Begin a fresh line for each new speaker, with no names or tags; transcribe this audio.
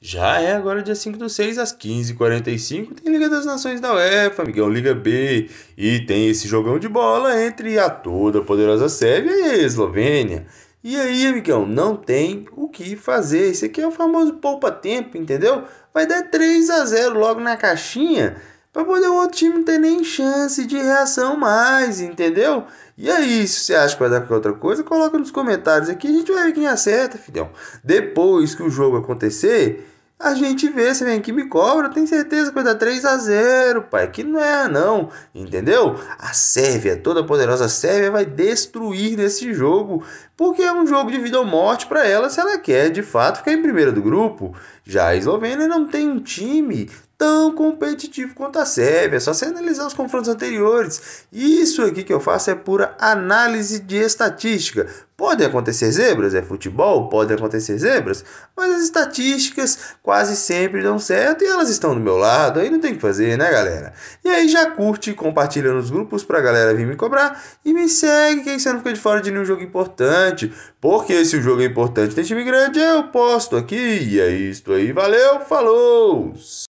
Já é agora dia 5 do 6 às 15h45, tem Liga das Nações da UEFA, amigão, Liga B. E tem esse jogão de bola entre a toda poderosa Sérvia e a Eslovênia. E aí, amigão, não tem o que fazer. Esse aqui é o famoso poupa-tempo, entendeu? Vai dar 3 a 0 logo na caixinha para poder o outro time não ter nem chance de reação mais, entendeu? E aí, é se você acha que vai dar qualquer outra coisa, coloca nos comentários aqui, a gente vai ver quem acerta, filhão. Depois que o jogo acontecer, a gente vê, você vem aqui me cobra, tem certeza que vai dar 3 a 0, pai, que não é não, entendeu? A Sérvia, toda poderosa Sérvia vai destruir nesse jogo, porque é um jogo de vida ou morte para ela se ela quer de fato ficar em primeira do grupo. Já a Eslovênia não tem um time tão competitivo quanto a Sérvia. só você analisar os confrontos anteriores. Isso aqui que eu faço é pura análise de estatística. Pode acontecer zebras, é futebol, pode acontecer zebras, mas as estatísticas quase sempre dão certo e elas estão do meu lado, aí não tem que fazer, né, galera? E aí já curte, compartilha nos grupos pra galera vir me cobrar e me segue, Quem você não fica de fora de nenhum jogo importante, porque se o jogo é importante tem time grande, eu posto aqui, e é isso aí, valeu, falou!